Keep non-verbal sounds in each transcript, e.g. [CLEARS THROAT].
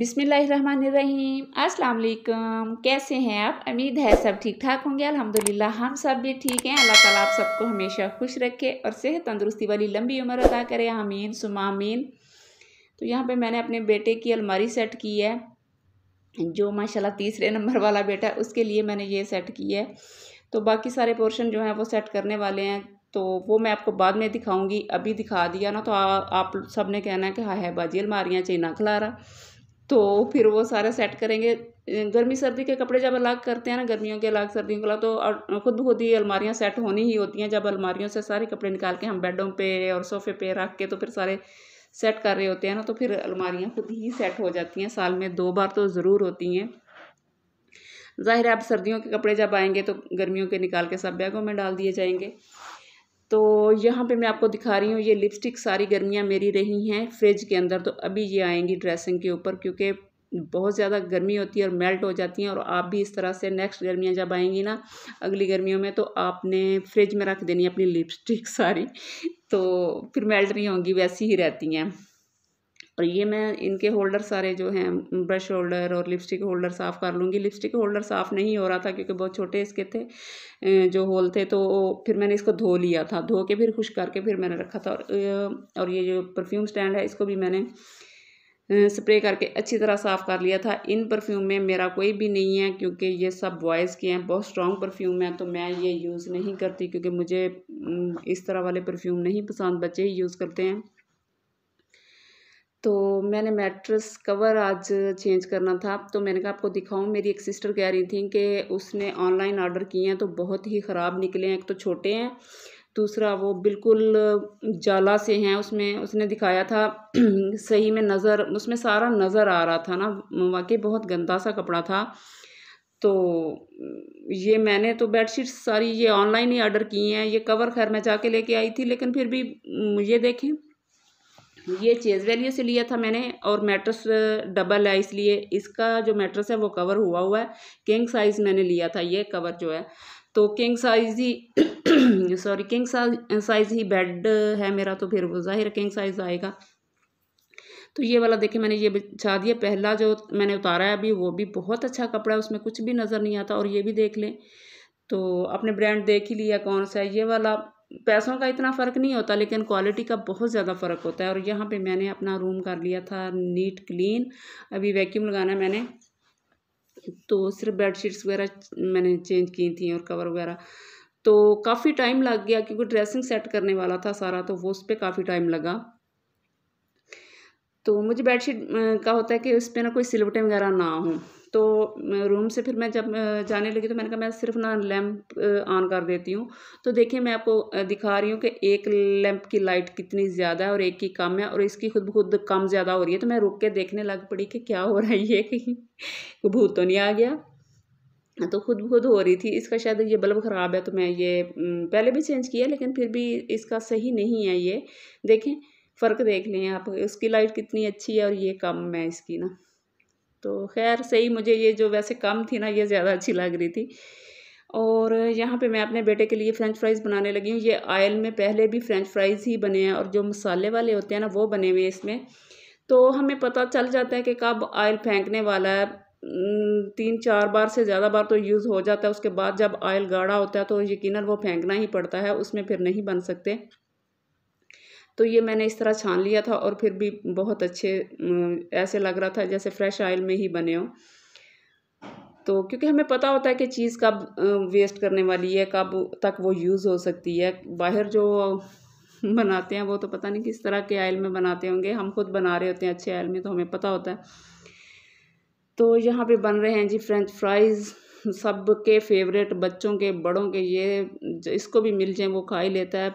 बिसमीम अस्सलाम कैसे हैं आप उम्मीद है सब ठीक ठाक होंगे अल्हम्दुलिल्लाह हम सब भी ठीक हैं अल्लाह ताला आप सबको हमेशा खुश रखे और सेहत तंदुरुस्ती वाली लंबी उम्र अदा करे आमीन सुमामीन तो यहाँ पे मैंने अपने बेटे की अलमारी सेट की है जो माशाल्लाह तीसरे नंबर वाला बेटा है उसके लिए मैंने ये सेट की है तो बाकी सारे पोर्शन जो हैं वो सेट करने वाले हैं तो वो मैं आपको बाद में दिखाऊंगी अभी दिखा दिया ना तो आ, आप सब ने कहना है कि हाँ है बाजी अलमारियाँ चाहिए ना खिला रहा तो फिर वो सारा सेट करेंगे गर्मी सर्दी के कपड़े जब अलग करते हैं ना गर्मियों के अलग सर्दियों के अलग तो खुद खुद ही अलमारियाँ सेट होनी ही होती हैं जब अलमारियों से सारे कपड़े निकाल के हम बेडों पे और सोफे पे रख के तो फिर सारे सेट कर रहे होते हैं ना तो फिर अलमारियाँ खुद ही सेट हो जाती हैं साल में दो बार तो ज़रूर होती हैं ज़ाहिर है अब सर्दियों के कपड़े जब आएंगे तो गर्मियों के निकाल के सब बैगों में डाल दिए जाएंगे तो यहाँ पे मैं आपको दिखा रही हूँ ये लिपस्टिक सारी गर्मियाँ मेरी रही हैं फ्रिज के अंदर तो अभी ये आएंगी ड्रेसिंग के ऊपर क्योंकि बहुत ज़्यादा गर्मी होती है और मेल्ट हो जाती हैं और आप भी इस तरह से नेक्स्ट गर्मियाँ जब आएंगी ना अगली गर्मियों में तो आपने फ्रिज में रख देनी अपनी लिपस्टिक सारी तो फिर मेल्ट नहीं होंगी वैसी ही रहती हैं और ये मैं इनके होल्डर सारे जो हैं ब्रश होल्डर और लिपस्टिक होल्डर साफ़ कर लूँगी लिपस्टिक होल्डर साफ़ नहीं हो रहा था क्योंकि बहुत छोटे इसके थे जो होल थे तो फिर मैंने इसको धो लिया था धो के फिर खुश करके फिर मैंने रखा था और, और ये जो परफ्यूम स्टैंड है इसको भी मैंने स्प्रे करके अच्छी तरह साफ़ कर लिया था इन परफ्यूम में मेरा कोई भी नहीं है क्योंकि ये सब बॉयज़ के हैं बहुत स्ट्रॉन्ग परफ्यूम है तो मैं ये यूज़ नहीं करती क्योंकि मुझे इस तरह वाले परफ्यूम नहीं पसंद बच्चे ही यूज़ करते हैं तो मैंने मैट्रेस कवर आज चेंज करना था तो मैंने कहा आपको दिखाऊं मेरी एक सिस्टर कह रही थी कि उसने ऑनलाइन ऑर्डर किए हैं तो बहुत ही ख़राब निकले हैं एक तो छोटे हैं दूसरा वो बिल्कुल जाला से हैं उसमें उसने दिखाया था [CLEARS THROAT] सही में नज़र उसमें सारा नज़र आ रहा था ना वाकई बहुत गंदा सा कपड़ा था तो ये मैंने तो बेडशीट सारी ये ऑनलाइन ही ऑर्डर की हैं ये कवर खैर मैं जाके लेके आई थी लेकिन फिर भी ये देखें ये चेज वैल्यू से लिया था मैंने और मेट्रस डबल है इसलिए इसका जो मेट्रस है वो कवर हुआ हुआ है किंग साइज़ मैंने लिया था ये कवर जो है तो किंग साइज़ ही सॉरी किंग साइज़ ही बेड है मेरा तो फिर वो ज़ाहिर किंग साइज़ आएगा तो ये वाला देखे मैंने ये बिछा दिया पहला जो मैंने उतारा है अभी वो भी बहुत अच्छा कपड़ा है उसमें कुछ भी नज़र नहीं आता और ये भी देख लें तो अपने ब्रांड देख ही लिया कौन सा है ये वाला पैसों का इतना फ़र्क नहीं होता लेकिन क्वालिटी का बहुत ज़्यादा फ़र्क होता है और यहाँ पे मैंने अपना रूम कर लिया था नीट क्लीन अभी वैक्यूम लगाना मैंने तो सिर्फ बेड शीट्स वगैरह मैंने चेंज की थी और कवर वगैरह तो काफ़ी टाइम लग गया क्योंकि ड्रेसिंग सेट करने वाला था सारा तो वो उस पर काफ़ी टाइम लगा तो मुझे बेडशीट का होता है कि उस पर ना कोई सिलवटें वगैरह ना हों तो रूम से फिर मैं जब जाने लगी तो मैंने कहा मैं सिर्फ ना लैंप ऑन कर देती हूँ तो देखिए मैं आपको दिखा रही हूँ कि एक लैंप की लाइट कितनी ज़्यादा है और एक की कम है और इसकी खुद खुद कम ज़्यादा हो रही है तो मैं रुक के देखने लग पड़ी कि क्या हो रहा है ये कहीं [LAUGHS] भूत तो नहीं आ गया तो खुद खुद हो रही थी इसका शायद ये बल्ब ख़राब है तो मैं ये पहले भी चेंज किया लेकिन फिर भी इसका सही नहीं है ये देखें फ़र्क देख लें आप उसकी लाइट कितनी अच्छी है और ये कम है इसकी ना तो खैर सही मुझे ये जो वैसे कम थी ना ये ज़्यादा अच्छी लग रही थी और यहाँ पे मैं अपने बेटे के लिए फ़्रेंच फ्राइज़ बनाने लगी हूँ ये आयल में पहले भी फ़्रेंच फ्राइज़ ही बने हैं और जो मसाले वाले होते हैं ना वो बने हुए हैं इसमें तो हमें पता चल जाता है कि कब आयल फेंकने वाला है तीन चार बार से ज़्यादा बार तो यूज़ हो जाता है उसके बाद जब आयल गाढ़ा होता है तो यकीनन वो फेंकना ही पड़ता है उसमें फिर नहीं बन सकते तो ये मैंने इस तरह छान लिया था और फिर भी बहुत अच्छे ऐसे लग रहा था जैसे फ्रेश ऑयल में ही बने हों तो क्योंकि हमें पता होता है कि चीज़ कब वेस्ट करने वाली है कब तक वो यूज़ हो सकती है बाहर जो बनाते हैं वो तो पता नहीं किस तरह के आयल में बनाते होंगे हम खुद बना रहे होते हैं अच्छे आयल में तो हमें पता होता है तो यहाँ पे बन रहे हैं जी फ्रेंच फ्राइज़ सब के फेवरेट बच्चों के बड़ों के ये इसको भी मिल जाए वो खा ही लेता है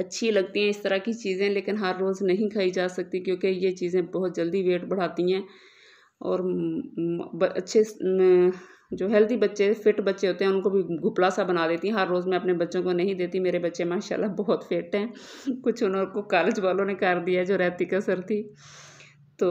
अच्छी लगती हैं इस तरह की चीज़ें लेकिन हर रोज़ नहीं खाई जा सकती क्योंकि ये चीज़ें बहुत जल्दी वेट बढ़ाती हैं और अच्छे जो हेल्दी बच्चे फिट बच्चे होते हैं उनको भी घुपला सा बना देती हैं हर रोज़ मैं अपने बच्चों को नहीं देती मेरे बच्चे माशाल्लाह बहुत फिट हैं [LAUGHS] कुछ उनको कॉलेज वालों ने कर दिया जो रहती कसर थी तो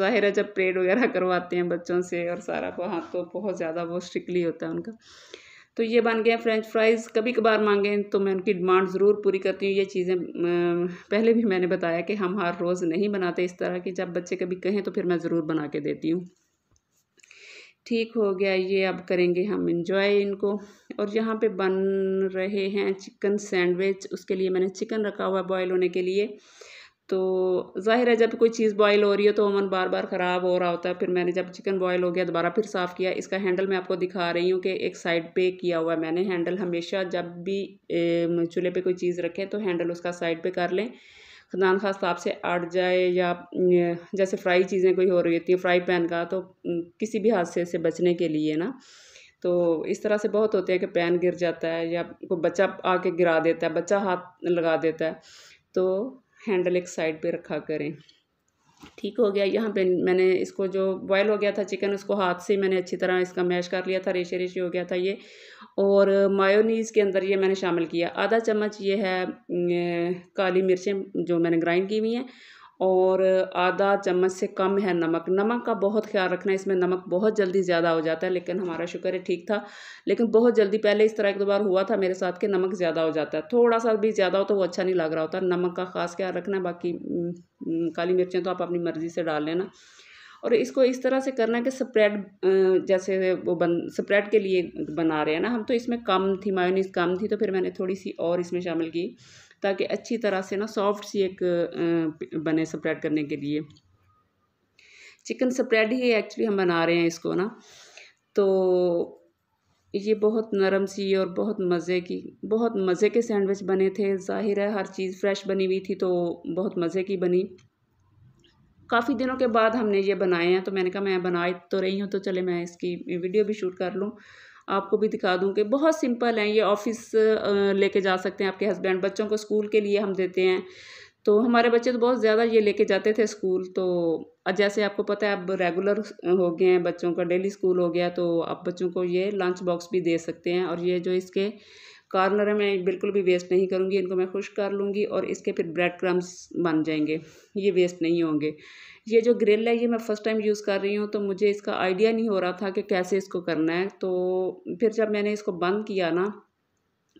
ज़ाहिर है जब परेड वगैरह करवाते हैं बच्चों से और सारा को हाथ तो बहुत ज़्यादा वो स्ट्रिकली होता है उनका तो ये बन गए फ्रेंच फ्राइज़ कभी कभार मांगे तो मैं उनकी डिमांड ज़रूर पूरी करती हूँ ये चीज़ें पहले भी मैंने बताया कि हम हर रोज़ नहीं बनाते इस तरह की जब बच्चे कभी कहें तो फिर मैं ज़रूर बना के देती हूँ ठीक हो गया ये अब करेंगे हम इंजॉय इनको और यहाँ पे बन रहे हैं चिकन सैंडविच उसके लिए मैंने चिकन रखा हुआ है बॉयल होने के लिए तो ज़ाहिर है जब कोई चीज़ बॉयल हो रही है तो ओवन बार बार ख़राब हो रहा होता है फिर मैंने जब चिकन बॉयल हो गया दोबारा फिर साफ़ किया इसका हैंडल मैं आपको दिखा रही हूँ कि एक साइड पे किया हुआ है मैंने हैंडल हमेशा जब भी चूल्हे पे कोई चीज़ रखें तो हैंडल उसका साइड पे कर लें खदान खास ताप तो से अट जाए या जैसे फ्राई चीज़ें कोई हो रही होती हैं फ्राई पैन का तो किसी भी हादसे से बचने के लिए ना तो इस तरह से बहुत होते हैं कि पैन गिर जाता है या कोई बच्चा आके गिरा देता है बच्चा हाथ लगा देता है तो हैंडल एक साइड पे रखा करें ठीक हो गया यहाँ पे मैंने इसको जो बॉयल हो गया था चिकन उसको हाथ से मैंने अच्छी तरह इसका मैश कर लिया था रेशे रेशे हो गया था ये और मायोनीज़ के अंदर ये मैंने शामिल किया आधा चम्मच ये है काली मिर्चें जो मैंने ग्राइंड की हुई हैं और आधा चम्मच से कम है नमक नमक का बहुत ख्याल रखना है इसमें नमक बहुत जल्दी ज़्यादा हो जाता है लेकिन हमारा शुक्र है ठीक था लेकिन बहुत जल्दी पहले इस तरह एक दो बार हुआ था मेरे साथ कि नमक ज़्यादा हो जाता है थोड़ा सा भी ज़्यादा हो तो वो अच्छा नहीं लग रहा होता नमक का ख़ास ख्याल रखना बाकी काली मिर्चें तो आप अपनी मर्ज़ी से डाल लेना और इसको इस तरह से करना कि स्प्रेड जैसे वो बन स्प्रेड के लिए बना रहे हैं ना हम तो इसमें कम थी मायोनीस कम थी तो फिर मैंने थोड़ी सी और इसमें शामिल की ताकि अच्छी तरह से ना सॉफ्ट सी एक बने स्प्रेड करने के लिए चिकन स्प्रेड ही एक्चुअली हम बना रहे हैं इसको ना तो ये बहुत नरम सी और बहुत मज़े की बहुत मज़े के सैंडविच बने थे ज़ाहिर है हर चीज़ फ्रेश बनी हुई थी तो बहुत मज़े की बनी काफ़ी दिनों के बाद हमने ये बनाए हैं तो मैंने कहा मैं बना तो रही हूँ तो चले मैं इसकी वीडियो भी शूट कर लूँ आपको भी दिखा दूँ कि बहुत सिंपल हैं ये ऑफ़िस लेके जा सकते हैं आपके हस्बैंड बच्चों को स्कूल के लिए हम देते हैं तो हमारे बच्चे तो बहुत ज़्यादा ये लेके जाते थे स्कूल तो जैसे आपको पता है अब रेगुलर हो गए हैं बच्चों का डेली स्कूल हो गया तो आप बच्चों को ये लंच बॉक्स भी दे सकते हैं और ये जो इसके कॉर्नर मैं बिल्कुल भी वेस्ट नहीं करूँगी इनको मैं खुश कर लूँगी और इसके फिर ब्रेड क्रम्स बन जाएंगे ये वेस्ट नहीं होंगे ये जो ग्रिल है ये मैं फ़र्स्ट टाइम यूज़ कर रही हूँ तो मुझे इसका आइडिया नहीं हो रहा था कि कैसे इसको करना है तो फिर जब मैंने इसको बंद किया ना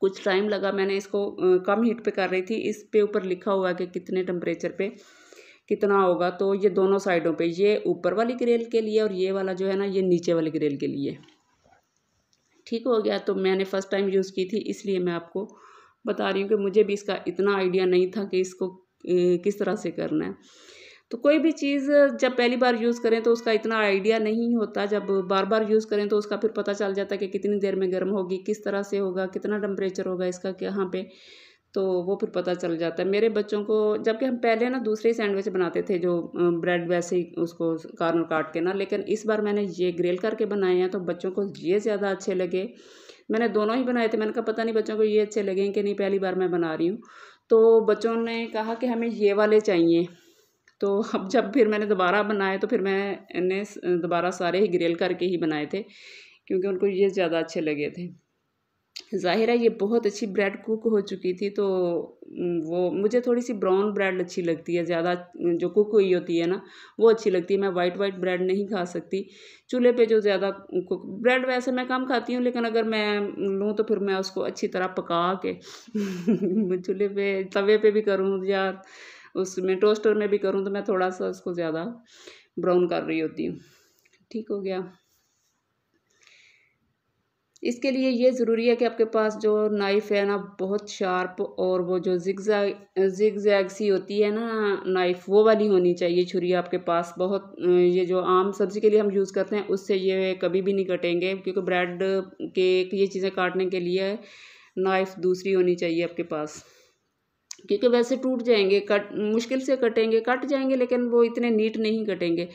कुछ टाइम लगा मैंने इसको कम हीट पे कर रही थी इस पे ऊपर लिखा हुआ है कि कितने टेम्परेचर पे कितना होगा तो ये दोनों साइडों पे ये ऊपर वाली ग्रिल के लिए और ये वाला जो है ना ये नीचे वाली ग्रिल के लिए ठीक हो गया तो मैंने फ़र्स्ट टाइम यूज़ की थी इसलिए मैं आपको बता रही हूँ कि मुझे भी इसका इतना आइडिया नहीं था कि इसको किस तरह से करना है तो कोई भी चीज़ जब पहली बार यूज़ करें तो उसका इतना आइडिया नहीं होता जब बार बार यूज़ करें तो उसका फिर पता चल जाता है कि कितनी देर में गर्म होगी किस तरह से होगा कितना टेम्परेचर होगा इसका कहाँ पे तो वो फिर पता चल जाता है मेरे बच्चों को जबकि हम पहले ना दूसरे सैंडविच बनाते थे जो ब्रेड वैसे ही उसको कॉर्नर काट के ना लेकिन इस बार मैंने ये ग्रिल करके बनाए हैं तो बच्चों को ये ज़्यादा अच्छे लगे मैंने दोनों ही बनाए थे मैंने कहा पता नहीं बच्चों को ये अच्छे लगे कि नहीं पहली बार मैं बना रही हूँ तो बच्चों ने कहा कि हमें ये वाले चाहिए तो अब जब फिर मैंने दोबारा बनाए तो फिर मैंने दोबारा सारे ही ग्रिल करके ही बनाए थे क्योंकि उनको ये ज़्यादा अच्छे लगे थे ज़ाहिर है ये बहुत अच्छी ब्रेड कुक हो चुकी थी तो वो मुझे थोड़ी सी ब्राउन ब्रेड अच्छी लगती है ज़्यादा जो कुक हुई होती है ना वो अच्छी लगती है मैं वाइट वाइट ब्रेड नहीं खा सकती चूल्हे पे जो ज़्यादा कुक ब्रेड वैसे मैं कम खाती हूँ लेकिन अगर मैं लूँ तो फिर मैं उसको अच्छी तरह पका के [LAUGHS] चूल्हे पे तवे पे भी करूँ या उसमें टोस्टर में भी करूँ तो मैं थोड़ा सा उसको ज़्यादा ब्राउन कर रही होती हूँ ठीक हो गया इसके लिए ये ज़रूरी है कि आपके पास जो नाइफ़ है ना बहुत शार्प और वो जो जिग जैग सी होती है ना नाइफ़ वो वाली होनी चाहिए छुरी आपके पास बहुत ये जो आम सब्ज़ी के लिए हम यूज़ करते हैं उससे ये कभी भी नहीं कटेंगे क्योंकि ब्रेड केक ये चीज़ें काटने के लिए नाइफ़ दूसरी होनी चाहिए आपके पास क्योंकि वैसे टूट जाएंगे कट मुश्किल से कटेंगे कट जाएंगे लेकिन वो इतने नीट नहीं कटेंगे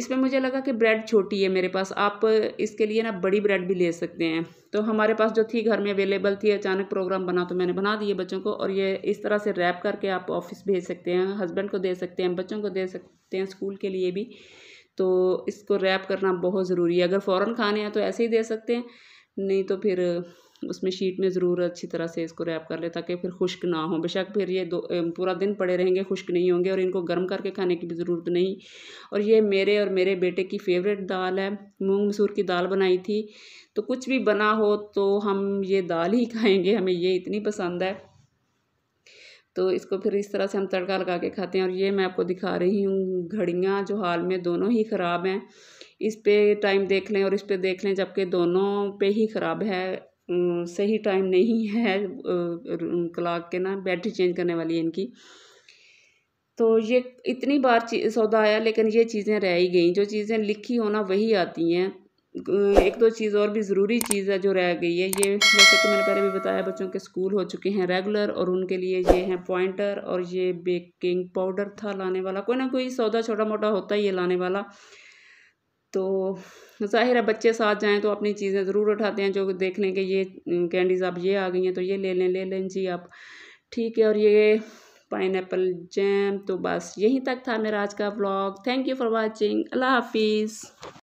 इसमें मुझे लगा कि ब्रेड छोटी है मेरे पास आप इसके लिए ना बड़ी ब्रेड भी ले सकते हैं तो हमारे पास जो थी घर में अवेलेबल थी अचानक प्रोग्राम बना तो मैंने बना दिए बच्चों को और ये इस तरह से रैप करके आप ऑफिस भेज सकते हैं हस्बैंड को दे सकते हैं बच्चों को दे सकते हैं स्कूल के लिए भी तो इसको रैप करना बहुत ज़रूरी है अगर फ़ौरन खाने हैं तो ऐसे ही दे सकते हैं नहीं तो फिर उसमें शीट में ज़रूर अच्छी तरह से इसको रैप कर ले ताकि फिर खुश्क ना हो बेशक फिर ये दो पूरा दिन पड़े रहेंगे खुश्क नहीं होंगे और इनको गर्म करके खाने की भी ज़रूरत नहीं और ये मेरे और मेरे बेटे की फेवरेट दाल है मूंग मसूर की दाल बनाई थी तो कुछ भी बना हो तो हम ये दाल ही [LAUGHS] खाएँगे हमें ये इतनी पसंद है तो इसको फिर इस तरह से हम तड़का लगा के खाते हैं और ये मैं आपको दिखा रही हूँ घड़ियाँ जो हाल में दोनों ही ख़राब हैं इस पे टाइम देख लें और इस पे देख लें जबकि दोनों पे ही ख़राब है सही टाइम नहीं है क्लाक के ना बैटरी चेंज करने वाली है इनकी तो ये इतनी बार सौदा आया लेकिन ये चीज़ें रह ही गई जो चीज़ें लिखी होना वही आती हैं एक दो चीज़ और भी ज़रूरी चीज़ है जो रह गई है ये जैसे कि मैंने पहले भी बताया बच्चों के स्कूल हो चुके हैं रेगुलर और उनके लिए ये हैं पॉइंटर और ये बेकिंग पाउडर था लाने वाला कोई ना कोई सौदा छोटा मोटा होता ही है लाने वाला तो ज़ाहिर है बच्चे साथ जाएं तो अपनी चीज़ें ज़रूर उठाते हैं जो देख लें कि ये कैंडीज़ अब ये आ गई हैं तो ये ले लें ले लें जी आप ठीक है और ये पाइन जैम तो बस यहीं तक था मेरा आज का blog thank you for watching अल्लाह हाफिज़